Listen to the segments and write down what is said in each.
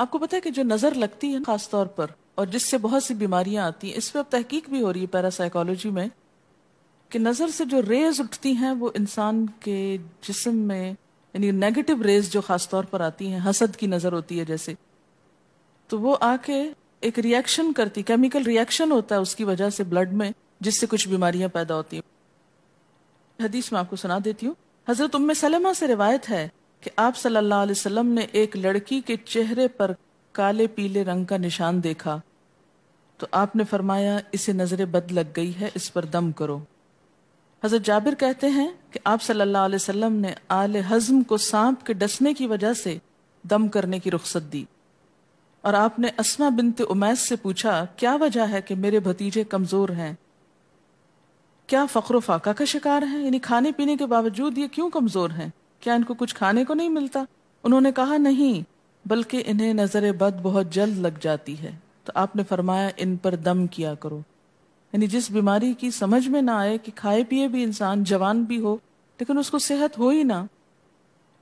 आपको पता है कि जो नज़र लगती है खासतौर पर और जिससे बहुत सी बीमारियां आती हैं इस पर अब तहकीक भी हो रही है पैरासाइकोलॉजी में कि नज़र से जो रेज उठती हैं वो इंसान के जिसम में यानी नेगेटिव रेज जो ख़ास तौर पर आती हैं हसद की नज़र होती है जैसे तो वो आके एक रिएक्शन करती केमिकल रिएक्शन होता है उसकी वजह से ब्लड में जिससे कुछ बीमारियां पैदा होती हैं हदीस में आपको सुना देती हूँ हज़रत उम्म सलमा से रिवायत है कि आप सल्लल्लाहु अलैहि वसल्लम ने एक लड़की के चेहरे पर काले पीले रंग का निशान देखा तो आपने फरमाया इसे नज़र बद लग गई है इस पर दम करो हज़रत जाबिर कहते हैं कि आप सल्लल्लाहु अलैहि वसल्लम ने आल हज़म को सांप के डसने की वजह से दम करने की रुख्सत दी और आपने असमा बिनत उमैस से पूछा क्या वजह है कि मेरे भतीजे कमज़ोर हैं क्या फ़ख्र फाका का शिकार है यानी खाने पीने के बावजूद ये क्यों कमज़ोर हैं क्या इनको कुछ खाने को नहीं मिलता उन्होंने कहा नहीं बल्कि इन्हें नजर बद बहुत जल्द लग जाती है तो आपने फरमाया इन पर दम किया करो यानी जिस बीमारी की समझ में ना आए कि खाए पिए भी इंसान जवान भी हो लेकिन उसको सेहत हो ही ना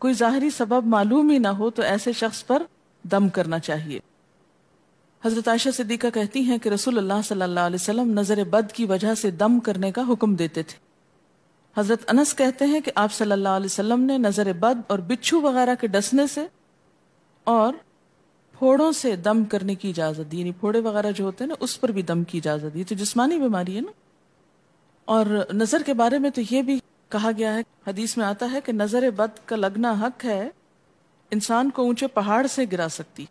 कोई ज़ाहरी सबब मालूम ही ना हो तो ऐसे शख्स पर दम करना चाहिए हजरत आयशा सिद्दीका कहती हैं कि रसूल अल्लाह सल्लल्लाहु अलैहि वसल्लम नज़र बद की वजह से दम करने का हुक्म देते थे हज़रत अनस कहते हैं कि आप सल्लल्लाहु अलैहि वसल्लम ने नज़र बद और बिच्छू वगैरह के डसने से और फोड़ों से दम करने की इजाज़त दी यानी फोड़े वगैरह जो होते हैं ना उस पर भी दम की इजाज़त दी तो जिसमानी बीमारी है ना और नज़र के बारे में तो ये भी कहा गया है हदीस में आता है कि नज़र बद का लगना हक है इंसान को ऊंचे पहाड़ से गिरा सकती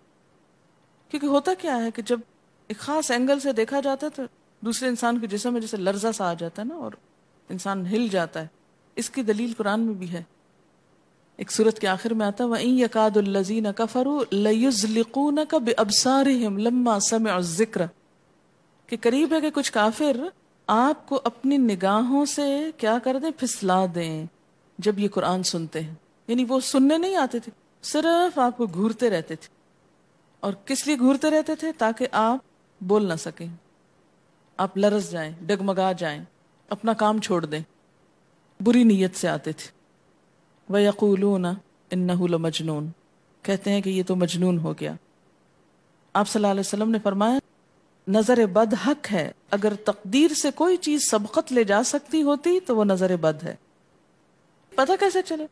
क्योंकि होता क्या है कि जब एक खास एंगल से देखा जाता है तो दूसरे इंसान के जिसम में जैसे लर्जा सा आ जाता है ना और इंसान हिल जाता है इसकी दलील कुरान में भी है एक सूरत के आखिर में आता है वहीं यकादुल्लजीन कफरू का बेअबसार लम्मा जिक्र के करीब है कि कुछ काफिर आपको अपनी निगाहों से क्या कर दें फिसला दें जब ये कुरान सुनते हैं यानी वो सुनने नहीं आते थे सिर्फ आपको घूरते रहते थे और किस लिए घूरते रहते थे ताकि आप बोल ना सकें आप लरस जाएं डगमगा जाएं अपना काम छोड़ दें बुरी नीयत से आते थे वह ना इन्नहुल मजनून कहते हैं कि ये तो मजनून हो गया आप सल्लल्लाहु अलैहि वसल्लम ने फरमाया नज़र बद हक है अगर तकदीर से कोई चीज़ सबकत ले जा सकती होती तो वो नज़र बद है पता कैसे चले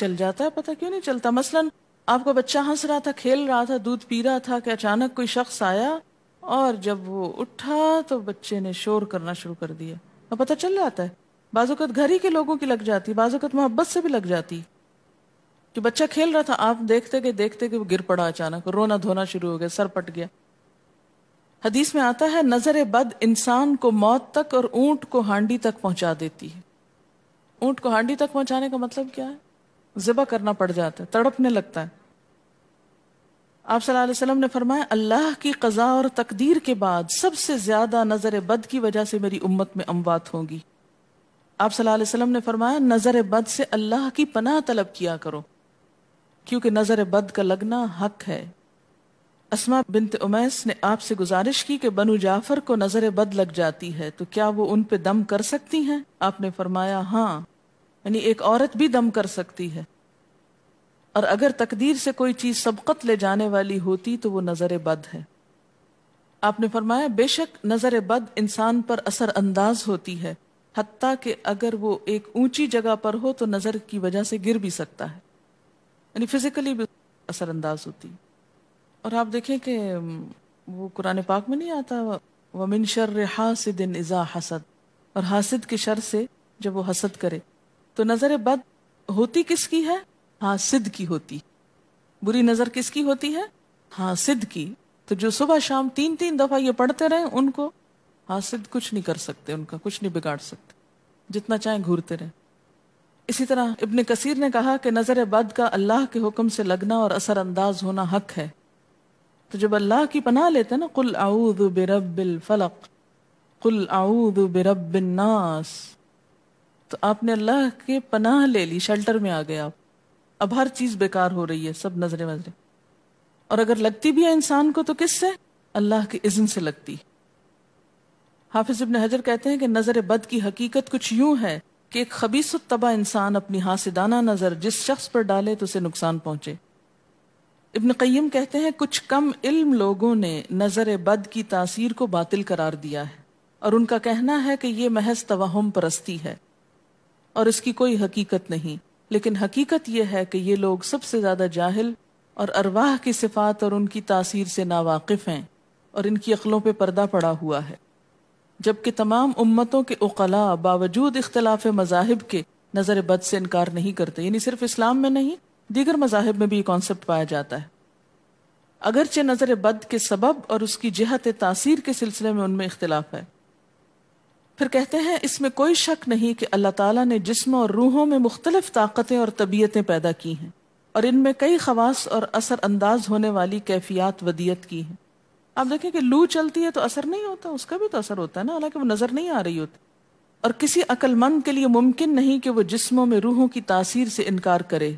चल जाता है पता क्यों नहीं चलता मसलन आपका बच्चा हंस रहा था खेल रहा था दूध पी रहा था कि अचानक कोई शख्स आया और जब वो उठा तो बच्चे ने शोर करना शुरू कर दिया और पता चल जाता है बाजूकत घर ही के लोगों की लग जाती है बाज़त मोहब्बत से भी लग जाती कि बच्चा खेल रहा था आप देखते गए देखते गए वो गिर पड़ा अचानक रोना धोना शुरू हो गया सर पट गया हदीस में आता है नजर बद इंसान को मौत तक और ऊंट को हांडी तक पहुंचा देती है ऊंट को हांडी तक पहुंचाने का मतलब क्या है जिबा करना पड़ जाता है तड़पने लगता है आप सल्लल्लाहु ने फरमाया अल्लाह की कज़ा और तकदीर के बाद सबसे ज़्यादा नज़र बद की वजह से मेरी उम्मत में अमवात होंगी आप सल्लल्लाहु ने फरमाया नज़र बद से अल्लाह की पनाह तलब किया करो क्योंकि नज़र बद का लगना हक है असमा बिनत उमैस ने आपसे गुजारिश की कि बनु जाफर को नज़र बद लग जाती है तो क्या वो उन पे दम कर सकती हैं आपने फरमाया हाँ यानी एक औरत भी दम कर सकती है और अगर तकदीर से कोई चीज सबकत ले जाने वाली होती तो वो नजर बद है आपने फरमाया बेशक नजर बद इंसान पर असर अंदाज होती है हती कि अगर वो एक ऊंची जगह पर हो तो नजर की वजह से गिर भी सकता है यानी फिजिकली भी असरअंदाज होती है और आप देखें कि वो कुरान पाक में नहीं आता वमिन शर इन इज़ा हसद और हासिद के शर से जब वो हसद करे तो नज़र बद होती किसकी है हासिद सिद्ध की होती बुरी नजर किसकी होती है हाँ सिद्ध की तो जो सुबह शाम तीन तीन दफा ये पढ़ते रहे उनको हाँ सिद्ध कुछ नहीं कर सकते उनका कुछ नहीं बिगाड़ सकते जितना चाहे घूरते रहे इसी तरह इब्ने कसीर ने कहा कि नज़र बद का अल्लाह के हुक्म से लगना और असरअंदाज होना हक है तो जब अल्लाह की पनाह लेते हैं ना कुल आऊद बेरबिल फलक कुल आऊद बेरबिन नास तो आपने अल्लाह के पनाह ले ली शेल्टर में आ गए आप अब हर चीज बेकार हो रही है सब नजरे वजरे और अगर लगती भी है इंसान को तो किससे अल्लाह के इज्जन से लगती हाफिज इबन हजर कहते हैं कि नजर बद की हकीकत कुछ यूं है कि एक खबीस तबा इंसान अपनी हासिदाना नजर जिस शख्स पर डाले तो उसे नुकसान पहुंचे इब्न कईम कहते हैं कुछ कम इल्म लोगों ने नजर बद की तासीर को बातिल करार दिया है और उनका कहना है कि यह महज तवाहम परस्ती है और इसकी कोई हकीकत नहीं लेकिन हकीकत यह है कि ये लोग सबसे ज़्यादा जाहिल और अरवाह की सिफात और उनकी तासीर से नावाकिफ़ हैं और इनकी अकलों पर पर्दा पड़ा हुआ है जबकि तमाम उम्मतों के उकला बावजूद इख्तलाफ मजाहब के नज़र बद से इनकार नहीं करते यानी सिर्फ इस्लाम में नहीं दीगर मजाहब में भी ये कॉन्सेप्ट पाया जाता है अगरचे नज़र बद के सबब और उसकी जहत तासीर के सिलसिले में उनमें इख्तलाफ है फिर कहते हैं इसमें कोई शक नहीं कि अल्लाह ताला ने जिस्म और रूहों में मुख्तलिफ ताकतें और तबीयतें पैदा की हैं और इनमें कई खवास और असर अंदाज होने वाली कैफियत वदियत की हैं आप देखें कि लू चलती है तो असर नहीं होता उसका भी तो असर होता है ना हालांकि वो नज़र नहीं आ रही होती और किसी अक्लमंद के लिए मुमकिन नहीं कि वो जिस्मों में रूहों की तासीर से इनकार करे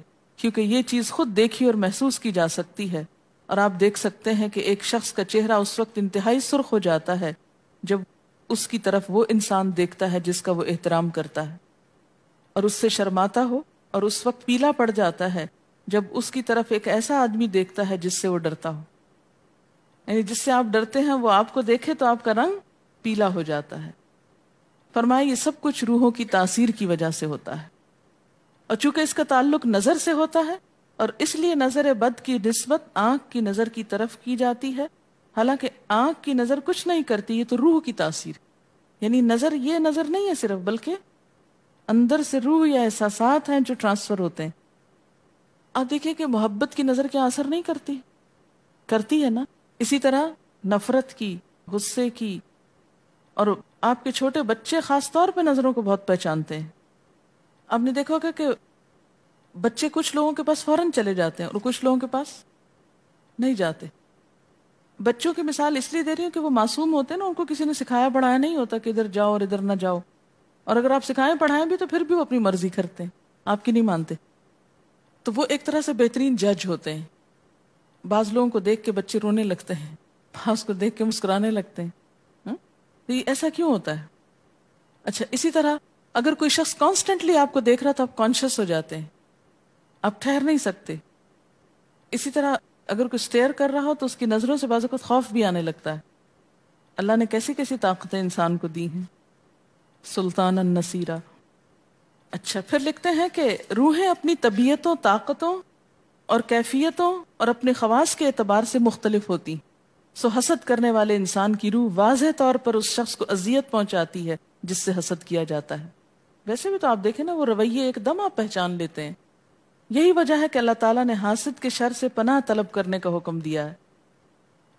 क्योंकि ये चीज़ खुद देखी और महसूस की जा सकती है और आप देख सकते हैं कि एक शख्स का चेहरा उस वक्त इंतहाई सुर्ख हो जाता है जब उसकी तरफ वो इंसान देखता है जिसका वो एहतराम करता है और उससे शर्माता हो और उस वक्त पीला पड़ जाता है जब उसकी तरफ एक ऐसा आदमी देखता है जिससे वो डरता हो यानी जिससे आप डरते हैं वो आपको देखे तो आपका रंग पीला हो जाता है फरमाए ये सब कुछ रूहों की तासीर की वजह से होता है और चूंकि इसका ताल्लुक नज़र से होता है और इसलिए नज़र बद की नस्बत आंख की नज़र की तरफ की जाती है हालांकि आंख की नजर कुछ नहीं करती ये तो रूह की तासीर यानी नजर ये नजर नहीं है सिर्फ बल्कि अंदर से रूह या एहसास हैं जो ट्रांसफर होते हैं आप देखिए कि मोहब्बत की नजर क्या असर नहीं करती करती है ना इसी तरह नफरत की गुस्से की और आपके छोटे बच्चे खास तौर पे नजरों को बहुत पहचानते हैं आपने देखा होगा कि बच्चे कुछ लोगों के पास फौरन चले जाते हैं और कुछ लोगों के पास नहीं जाते बच्चों की मिसाल इसलिए दे रही हूँ कि वो मासूम होते हैं ना उनको किसी ने सिखाया पढ़ाया नहीं होता कि इधर जाओ और इधर ना जाओ और अगर आप सिखाएं पढ़ाएं भी तो फिर भी वो अपनी मर्जी करते हैं आपकी नहीं मानते तो वो एक तरह से बेहतरीन जज होते हैं बाज लोगों को देख के बच्चे रोने लगते हैं बाज को देख के मुस्कुराने लगते हैं हम्म? तो ये ऐसा क्यों होता है अच्छा इसी तरह अगर कोई शख्स कॉन्स्टेंटली आपको देख रहा तो आप कॉन्शियस हो जाते हैं आप ठहर नहीं सकते इसी तरह अगर कोई स्टेयर कर रहा हो तो उसकी नज़रों से बाज़ खौफ भी आने लगता है अल्लाह ने कैसी कैसी ताकतें इंसान को दी हैं सुल्तान नसीरा अच्छा फिर लिखते हैं कि रूहें अपनी तबीयतों ताकतों और कैफियतों और अपने खवास के अतबार से मुख्तलिफ होती सो हसद करने वाले इंसान की रूह वाज तौर पर उस शख्स को अजियत पहुंचाती है जिससे हसद किया जाता है वैसे भी तो आप देखें ना वो रवैये एकदम आप पहचान लेते हैं यही वजह है कि अल्लाह ताला ने हासिद के शर से पनाह तलब करने का हुक्म दिया है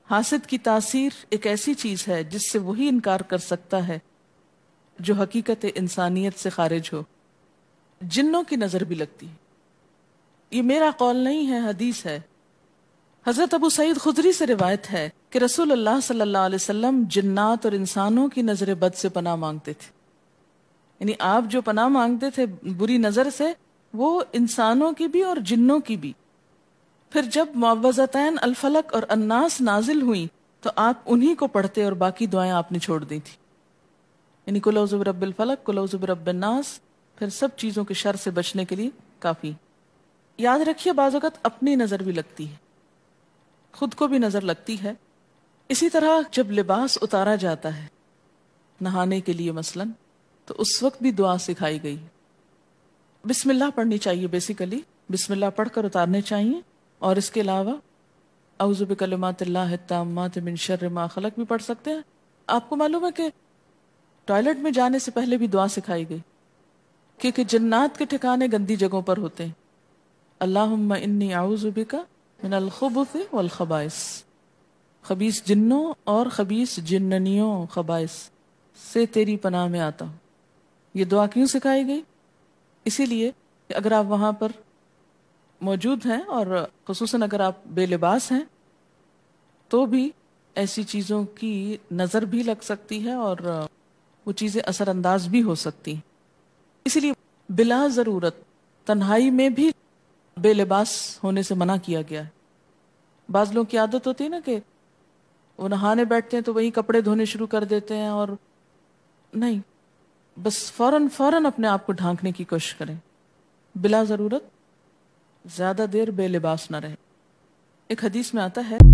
हासिद की तासीर एक ऐसी चीज है जिससे वही इनकार कर सकता है जो हकीकत इंसानियत से खारिज हो जिन्नों की नजर भी लगती है ये मेरा कौल नहीं है हदीस है हजरत अबू सईद खुदरी से रिवायत है कि रसूल अल्लाह सल्लल्लाहु अलैहि वसल्लम जिन्नात और इंसानों की नजर बद से पनाह मांगते थे यानी आप जो पनाह मांगते थे बुरी नजर से वो इंसानों की भी और जिन्नों की भी फिर जब मुआवजतैन अलफलक और अन्नास नाजिल हुई तो आप उन्हीं को पढ़ते और बाकी दुआएं आपने छोड़ दी थी यानी कुलौजुब रबिलफलक कुलौजुब रबनास फिर सब चीज़ों के शर से बचने के लिए काफ़ी याद रखिए बाज़त अपनी नज़र भी लगती है खुद को भी नज़र लगती है इसी तरह जब लिबास उतारा जाता है नहाने के लिए मसलन तो उस वक्त भी दुआ सिखाई गई है बिस्मिल्लाह पढ़नी चाहिए बेसिकली बिस्मिल्लाह पढ़कर उतारने चाहिए और इसके अलावा अवज़ुबिकलमात मिन शर्र मा खलक भी पढ़ सकते हैं आपको मालूम है कि टॉयलेट में जाने से पहले भी दुआ सिखाई गई क्योंकि जन्नात के ठिकाने गंदी जगहों पर होते हैं अल्लाह इन्नी आउज़ुबिका मिन अलखबुफ वालबाइस खबीस जिन्नों और खबीस जिन्ननियों खबाइस से तेरी पनाह में आता हूँ ये दुआ क्यों सिखाई गई इसीलिए अगर आप वहाँ पर मौजूद हैं और खसूस अगर आप बेलिबास हैं तो भी ऐसी चीज़ों की नज़र भी लग सकती है और वो चीज़ें असरअंदाज भी हो सकती हैं इसीलिए बिला ज़रूरत तन्हाई में भी बेलिबास होने से मना किया गया है बाद लोगों की आदत होती है ना कि वो नहाने बैठते हैं तो वहीं कपड़े धोने शुरू कर देते हैं और नहीं बस फौरन फौरन अपने आप को ढांकने की कोशिश करें बिला ज़रूरत ज़्यादा देर बेलिबास ना रहे एक हदीस में आता है